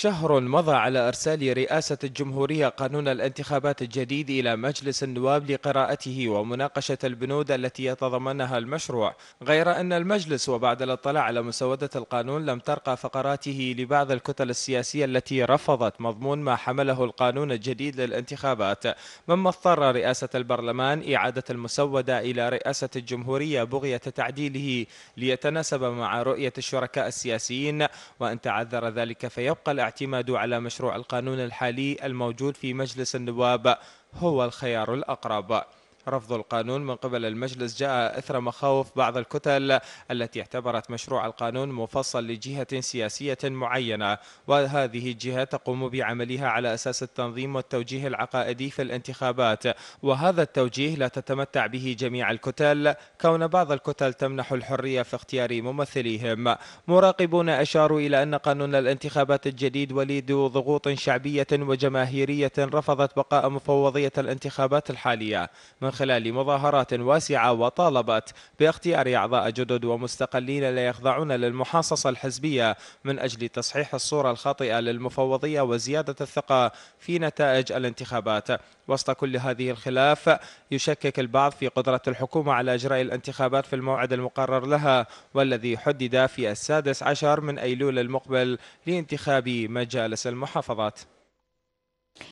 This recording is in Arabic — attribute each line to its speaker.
Speaker 1: شهر مضى على إرسال رئاسة الجمهورية قانون الانتخابات الجديد إلى مجلس النواب لقراءته ومناقشة البنود التي يتضمنها المشروع، غير أن المجلس وبعد الاطلاع على مسودة القانون لم ترقى فقراته لبعض الكتل السياسية التي رفضت مضمون ما حمله القانون الجديد للانتخابات، مما اضطر رئاسة البرلمان إعادة المسودة إلى رئاسة الجمهورية بغية تعديله ليتناسب مع رؤية الشركاء السياسيين، وأن تعذر ذلك فيبقى الاعتماد على مشروع القانون الحالي الموجود في مجلس النواب هو الخيار الأقرب رفض القانون من قبل المجلس جاء إثر مخاوف بعض الكتل التي اعتبرت مشروع القانون مفصل لجهة سياسية معينة وهذه الجهة تقوم بعملها على أساس التنظيم والتوجيه العقائدي في الانتخابات وهذا التوجيه لا تتمتع به جميع الكتل كون بعض الكتل تمنح الحرية في اختيار ممثليهم مراقبون أشاروا إلى أن قانون الانتخابات الجديد وليد ضغوط شعبية وجماهيرية رفضت بقاء مفوضية الانتخابات الحالية من خلال مظاهرات واسعة وطالبت باختيار أعضاء جدد ومستقلين لا يخضعون للمحاصصة الحزبية من أجل تصحيح الصورة الخاطئة للمفوضية وزيادة الثقة في نتائج الانتخابات وسط كل هذه الخلاف يشكك البعض في قدرة الحكومة على إجراء الانتخابات في الموعد المقرر لها والذي حدد في السادس عشر من أيلول المقبل لانتخاب مجالس المحافظات